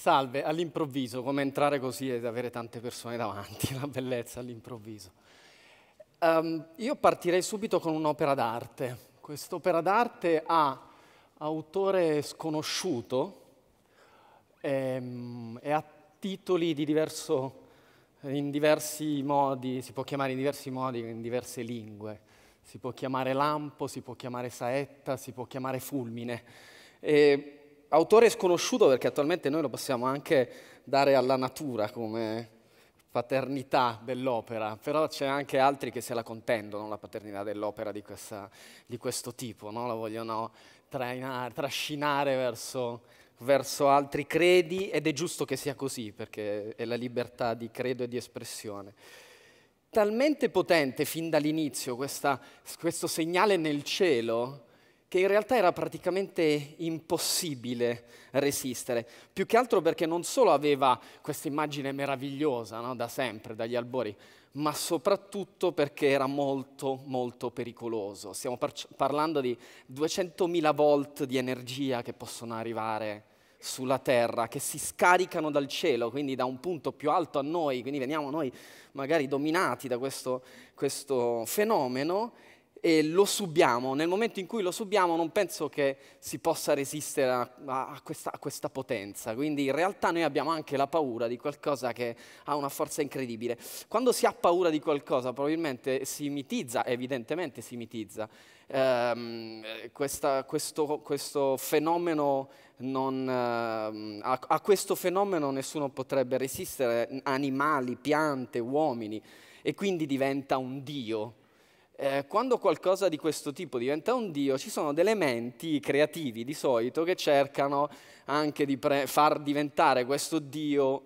Salve, all'improvviso, come entrare così ed avere tante persone davanti, la bellezza all'improvviso. Um, io partirei subito con un'opera d'arte. Quest'opera d'arte ha autore sconosciuto ehm, e ha titoli di diverso, in diversi modi, si può chiamare in diversi modi, in diverse lingue. Si può chiamare lampo, si può chiamare saetta, si può chiamare fulmine. E autore sconosciuto perché attualmente noi lo possiamo anche dare alla natura come paternità dell'opera, però c'è anche altri che se la contendono la paternità dell'opera di, di, questo tipo, no? la vogliono trainare, trascinare verso, verso altri credi ed è giusto che sia così perché è la libertà di credo e di espressione talmente potente fin dall'inizio questo segnale nel cielo che in realtà era praticamente impossibile resistere, più che altro perché non solo aveva questa immagine meravigliosa no? da sempre, dagli albori, ma soprattutto perché era molto, molto pericoloso. Stiamo par- parlando di 200.000 volt di energia che possono arrivare sulla terra, che si scaricano dal cielo, quindi da un punto più alto a noi, quindi veniamo noi magari dominati da questo, questo fenomeno e lo subiamo, nel momento in cui lo subiamo non penso che si possa resistere a, a, questa, a, questa, potenza, quindi in realtà noi abbiamo anche la paura di qualcosa che ha una forza incredibile. Quando si ha paura di qualcosa probabilmente si mitizza, evidentemente si mitizza, ehm, questa, questo, questo, fenomeno non, ehm, a, a questo fenomeno nessuno potrebbe resistere, animali, piante, uomini, e quindi diventa un dio eh, quando qualcosa di questo tipo diventa un Dio, ci sono delle menti creativi di solito che cercano anche di pre- far diventare questo Dio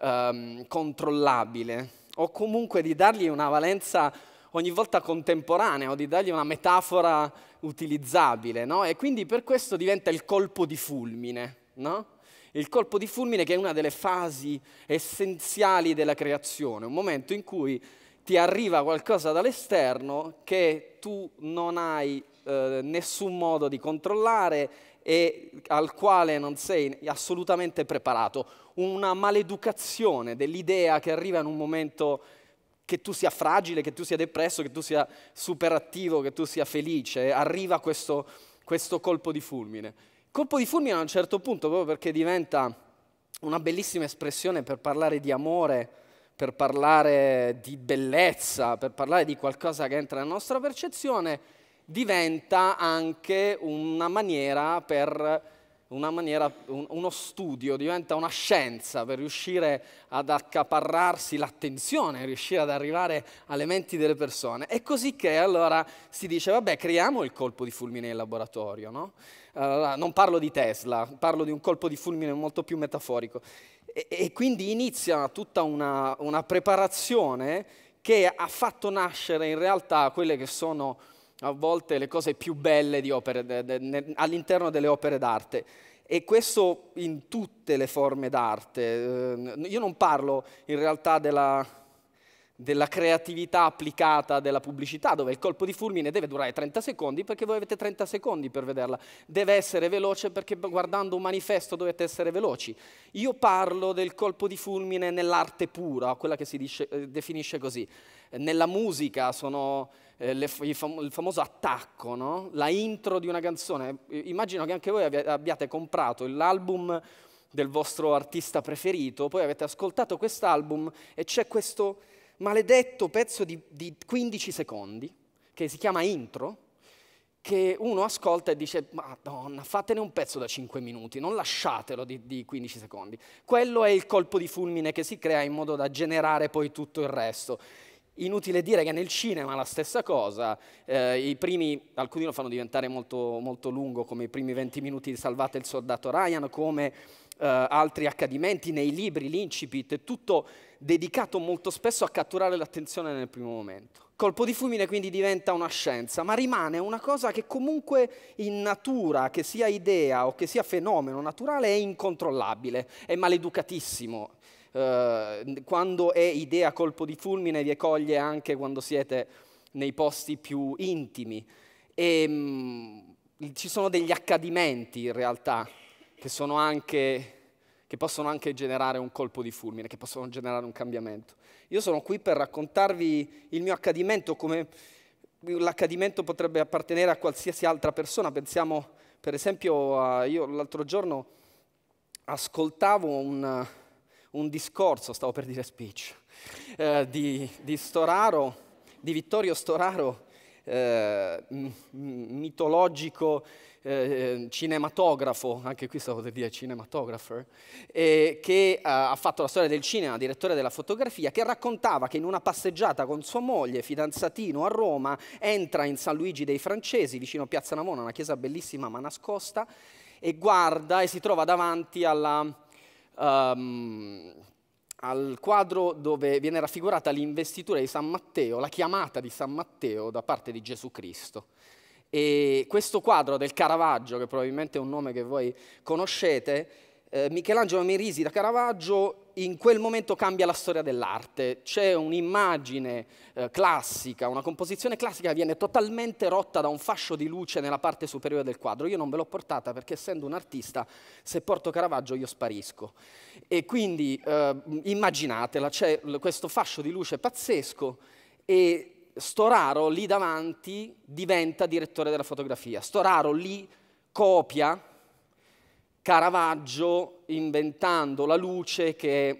ehm, controllabile o comunque di dargli una valenza ogni volta contemporanea o di dargli una metafora utilizzabile, no? E quindi per questo diventa il colpo di fulmine, no? Il colpo di fulmine che è una delle fasi essenziali della creazione, un momento in cui ti arriva qualcosa dall'esterno che tu non hai eh, nessun modo di controllare e al quale non sei assolutamente preparato. Una maleducazione dell'idea che arriva in un momento che tu sia fragile, che tu sia depresso, che tu sia superattivo, che tu sia felice, arriva questo, questo colpo di fulmine. Colpo di fulmine a un certo punto, proprio perché diventa una bellissima espressione per parlare di amore, per parlare di bellezza, per parlare di qualcosa che entra nella nostra percezione, diventa anche una maniera per una maniera, un, uno studio, diventa una scienza per riuscire ad accaparrarsi l'attenzione, riuscire ad arrivare alle menti delle persone. E così che allora si dice, vabbè, creiamo il colpo di fulmine in laboratorio, no? Allora, non parlo di Tesla, parlo di un colpo di fulmine molto più metaforico. E, e quindi inizia tutta una, una preparazione che ha fatto nascere in realtà quelle che sono a volte le cose più belle de, de, ne, all'interno delle opere d'arte. E questo in tutte le forme d'arte. Ehm, io non parlo in realtà della, della creatività applicata della pubblicità, dove il colpo di fulmine deve durare 30 secondi perché voi avete 30 secondi per vederla, deve essere veloce perché guardando un manifesto dovete essere veloci. Io parlo del colpo di fulmine nell'arte pura, quella che si dice, eh, definisce così. Nella musica sono eh, fam il famoso attacco, no? la intro di una canzone. Immagino che anche voi abbi abbiate comprato l'album del vostro artista preferito, poi avete ascoltato quest'album e c'è questo maledetto pezzo di, di 15 secondi, che si chiama intro, che uno ascolta e dice, madonna, fatene un pezzo da 5 minuti, non lasciatelo di, di, 15 secondi. Quello è il colpo di fulmine che si crea in modo da generare poi tutto il resto. Inutile dire che nel cinema la stessa cosa, eh, primi, alcuni lo fanno diventare molto, molto lungo, come i primi 20 minuti di Salvate il soldato Ryan, come eh, altri accadimenti, nei libri, l'incipit, è tutto dedicato molto spesso a catturare l'attenzione nel primo momento. Colpo di fulmine quindi diventa una scienza, ma rimane una cosa che comunque in natura, che sia idea o che sia fenomeno naturale, è incontrollabile, è maleducatissimo. Eh, quando è idea colpo di fulmine vi coglie anche quando siete nei posti più intimi. E, ehm, mh, ci sono degli accadimenti in realtà che, anche, che possono anche generare un colpo di fulmine, che possono generare un cambiamento. Io sono qui per raccontarvi il mio accadimento, come l'accadimento potrebbe appartenere a qualsiasi altra persona. Pensiamo, per esempio, a, io l'altro giorno ascoltavo un, un, discorso, stavo per dire speech, eh, di, di, Storaro, di Vittorio Storaro, eh, mitologico eh, ehm, cinematografo, anche qui stavo per dire cinematographer, eh, che eh, ha fatto la storia del cinema, direttore della fotografia, che raccontava che in una passeggiata con sua moglie, fidanzatino a Roma, entra in San Luigi dei Francesi, vicino a Piazza Navona, una chiesa bellissima ma nascosta, e guarda e si trova davanti alla... Um, al quadro dove viene raffigurata l'investitura di San Matteo, la chiamata di San Matteo da parte di Gesù Cristo. E questo quadro del Caravaggio, che probabilmente è un nome che voi conoscete, eh, Michelangelo Merisi da Caravaggio in quel momento cambia la storia dell'arte. C'è un'immagine eh, classica, una composizione classica che viene totalmente rotta da un fascio di luce nella parte superiore del quadro. Io non ve l'ho portata perché essendo un artista, se porto Caravaggio io sparisco. E quindi eh, immaginatela, c'è questo fascio di luce pazzesco e Storaro lì davanti diventa direttore della fotografia. Storaro lì copia Caravaggio inventando la luce che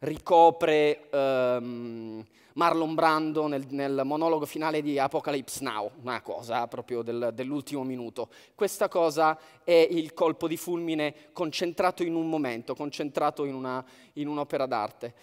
ricopre ehm, Marlon Brando nel, nel, monologo finale di Apocalypse Now, una cosa proprio del, dell'ultimo minuto. Questa cosa è il colpo di fulmine concentrato in un momento, concentrato in, una, in un'opera d'arte.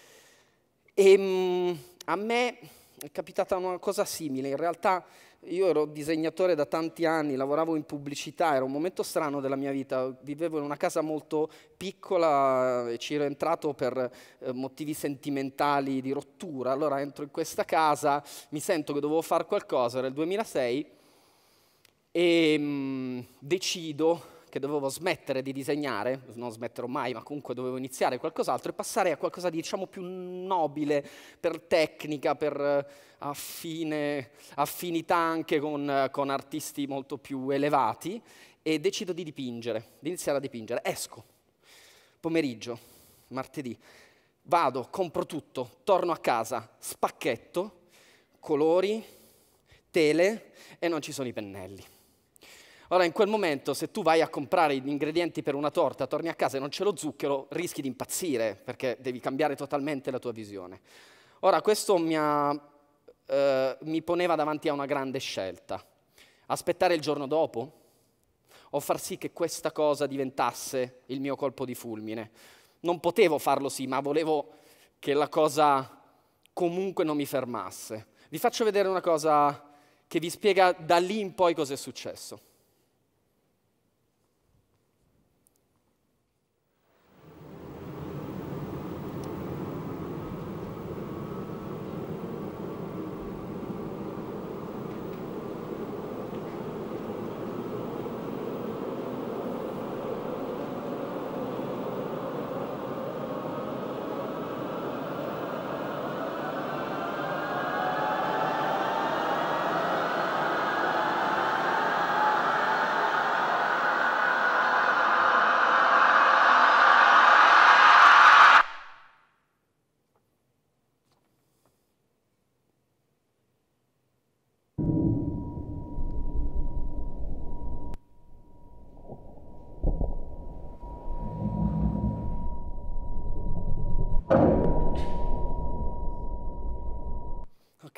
E ehm, mh, a me è capitata una cosa simile. In realtà io ero disegnatore da tanti anni, lavoravo in pubblicità, era un momento strano della mia vita, vivevo in una casa molto piccola e ci ero entrato per eh, motivi sentimentali di rottura, allora entro in questa casa, mi sento che dovevo fare qualcosa, era il 2006 e mh, mm, decido che dovevo smettere di disegnare, non smetterò mai, ma comunque dovevo iniziare qualcos'altro e passare a qualcosa di diciamo più nobile per tecnica, per eh, affine, affinità anche con, con artisti molto più elevati e decido di dipingere, di iniziare a dipingere. Esco, pomeriggio, martedì, vado, compro tutto, torno a casa, spacchetto, colori, tele e non ci sono i pennelli Ora, in quel momento, se tu vai a comprare gli ingredienti per una torta, torni a casa e non c'è lo zucchero, rischi di impazzire perché devi cambiare totalmente la tua visione. Ora, questo mi, ha, eh, mi poneva davanti a una grande scelta. Aspettare il giorno dopo o far sì che questa cosa diventasse il mio colpo di fulmine. Non potevo farlo sì, ma volevo che la cosa comunque non mi fermasse. Vi faccio vedere una cosa che vi spiega da lì in poi cosa è successo.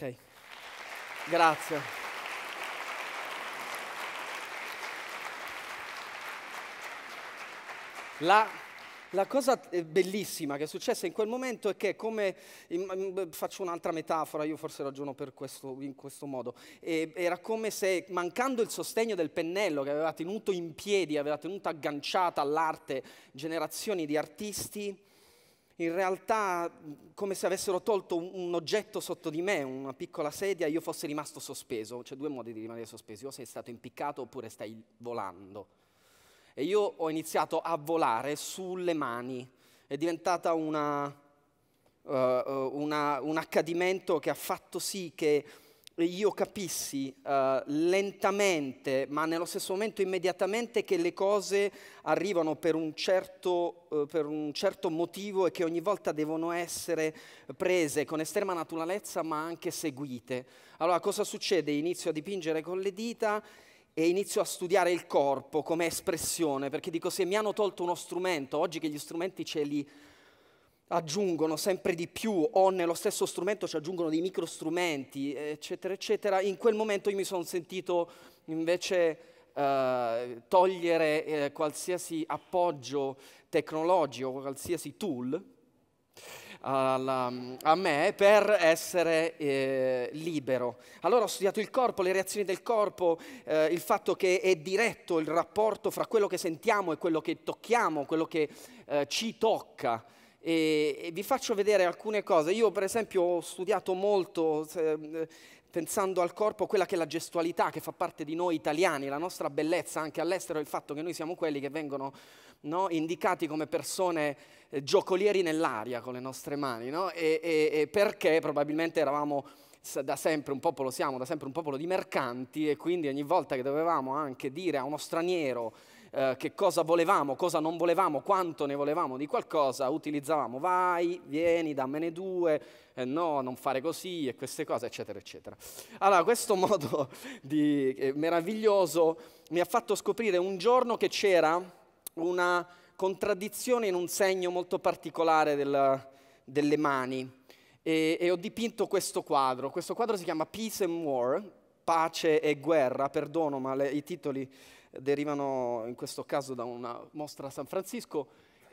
Ok, grazie. La, la, cosa eh, bellissima che è successa in quel momento è che come, faccio un'altra metafora, io forse ragiono questo, in questo modo, e, era come se mancando il sostegno del pennello che aveva tenuto in piedi, aveva tenuto agganciata all'arte generazioni di artisti, in realtà come se avessero tolto un, un, oggetto sotto di me, una piccola sedia, e io fossi rimasto sospeso. C'è cioè due modi di rimanere sospesi, o sei stato impiccato oppure stai volando. E io ho iniziato a volare sulle mani, è diventata una, uh, una, un accadimento che ha fatto sì che io capissi uh, lentamente, ma nello stesso momento immediatamente, che le cose arrivano per un, certo, uh, per un certo motivo e che ogni volta devono essere prese con estrema naturalezza, ma anche seguite. Allora cosa succede? Inizio a dipingere con le dita e inizio a studiare il corpo come espressione, perché dico se mi hanno tolto uno strumento, oggi che gli strumenti ce li aggiungono sempre di più o nello stesso strumento ci aggiungono dei microstrumenti, eccetera, eccetera, in quel momento io mi sono sentito invece eh, togliere eh, qualsiasi appoggio tecnologico, qualsiasi tool alla, a me per essere eh, libero. Allora ho studiato il corpo, le reazioni del corpo, eh, il fatto che è diretto il rapporto fra quello che sentiamo e quello che tocchiamo, quello che eh, ci tocca e, vi faccio vedere alcune cose. Io per esempio ho studiato molto, eh, pensando al corpo, quella che è la gestualità che fa parte di noi italiani, la nostra bellezza anche all'estero, il fatto che noi siamo quelli che vengono no, indicati come persone eh, giocolieri nell'aria con le nostre mani, no? e, e, e perché probabilmente eravamo da sempre un popolo, siamo da sempre un popolo di mercanti e quindi ogni volta che dovevamo anche dire a uno straniero eh, che cosa volevamo, cosa non volevamo, quanto ne volevamo di qualcosa, utilizzavamo vai, vieni, dammene due, eh, no, non fare così e queste cose, eccetera, eccetera. Allora, questo modo di, eh, meraviglioso mi ha fatto scoprire un giorno che c'era una contraddizione in un segno molto particolare del, delle mani. E, e ho dipinto questo quadro. Questo quadro si chiama Peace and War, pace e guerra, perdono, ma le, i titoli derivano in questo caso da una mostra a San Francisco,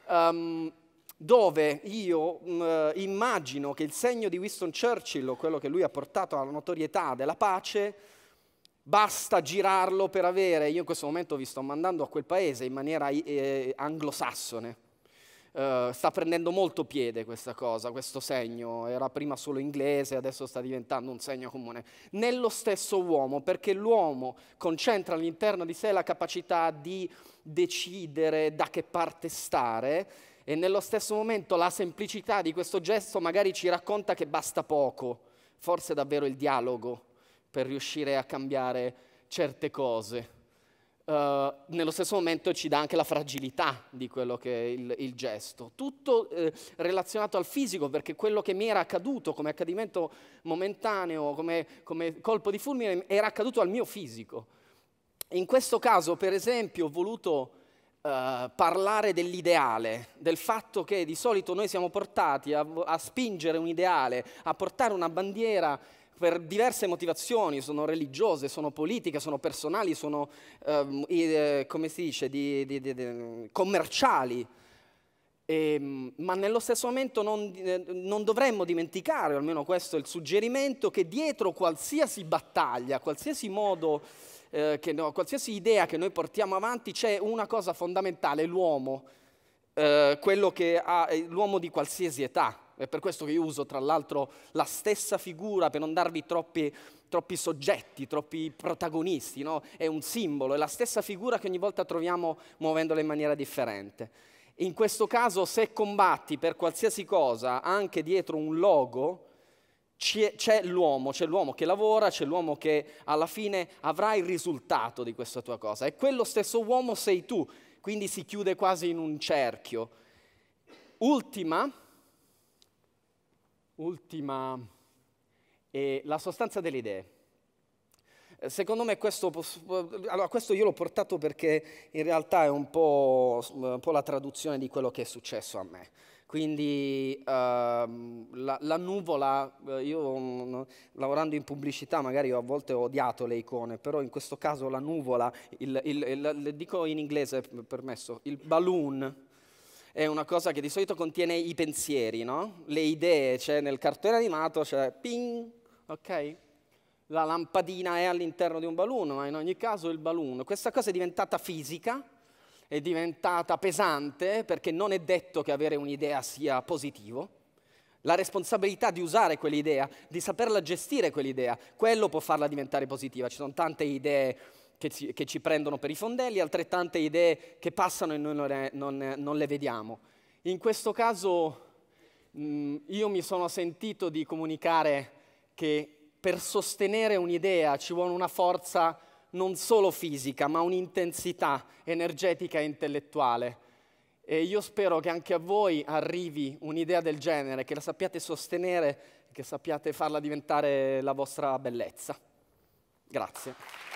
um, dove io mh, mm, eh, immagino che il segno di Winston Churchill, o quello che lui ha portato alla notorietà della pace, basta girarlo per avere, io in questo momento vi sto mandando a quel paese in maniera eh, anglosassone, eh, sta prendendo molto piede questa cosa, questo segno, era prima solo inglese, adesso sta diventando un segno comune, nello stesso uomo, perché l'uomo concentra all'interno di sé la capacità di decidere da che parte stare e nello stesso momento la semplicità di questo gesto magari ci racconta che basta poco, forse davvero il dialogo per riuscire a cambiare certe cose. Eh, nello stesso momento ci dà anche la fragilità di quello che è il, il gesto. Tutto eh, relazionato al fisico, perché quello che mi era accaduto come accadimento momentaneo, come, come colpo di fulmine, era accaduto al mio fisico. In questo caso, per esempio, ho voluto Uh, parlare dell'ideale, del fatto che di solito noi siamo portati a, a, spingere un ideale, a portare una bandiera per diverse motivazioni, sono religiose, sono politiche, sono personali, sono, ehm, eh, come si dice, di, di, di, commerciali. E, ehm, ma nello stesso momento non, eh, non, dovremmo dimenticare, almeno questo è il suggerimento, che dietro qualsiasi battaglia, qualsiasi modo, eh, no, qualsiasi idea che noi portiamo avanti c'è una cosa fondamentale, l'uomo, eh, eh l'uomo di qualsiasi età, è per questo che io uso tra l'altro la stessa figura per non darvi troppi, troppi soggetti, troppi protagonisti, no? è un simbolo, è la stessa figura che ogni volta troviamo muovendola in maniera differente. In questo caso se combatti per qualsiasi cosa, anche dietro un logo, c'è l'uomo, c'è l'uomo che lavora, c'è l'uomo che alla fine avrà il risultato di questa tua cosa. E quello stesso uomo sei tu, quindi si chiude quasi in un cerchio. Ultima, ultima è la sostanza delle idee. Eh, secondo me questo, eh, allora questo io l'ho portato perché in realtà è un po', un po', la traduzione di quello che è successo a me. Quindi uh, la, la, nuvola, eh, io mm, lavorando in pubblicità magari a volte ho odiato le icone, però in questo caso la nuvola, il, il, il, dico in inglese permesso, il balloon, è una cosa che di solito contiene i pensieri, no? Le idee, cioè nel cartone animato c'è cioè, ping, ok? La lampadina è all'interno di un balloon, ma in ogni caso il balloon. Questa cosa è diventata fisica, è diventata pesante perché non è detto che avere un'idea sia positivo. La responsabilità di usare quell'idea, di saperla gestire quell'idea, quello può farla diventare positiva. Ci sono tante idee che ci, che ci prendono per i fondelli, altrettante idee che passano e noi non, non, non le vediamo. In questo caso mh, mm, io mi sono sentito di comunicare che per sostenere un'idea ci vuole una forza non solo fisica, ma un'intensità energetica e intellettuale. E io spero che anche a voi arrivi un'idea del genere, che la sappiate sostenere, che sappiate farla diventare la vostra bellezza. Grazie.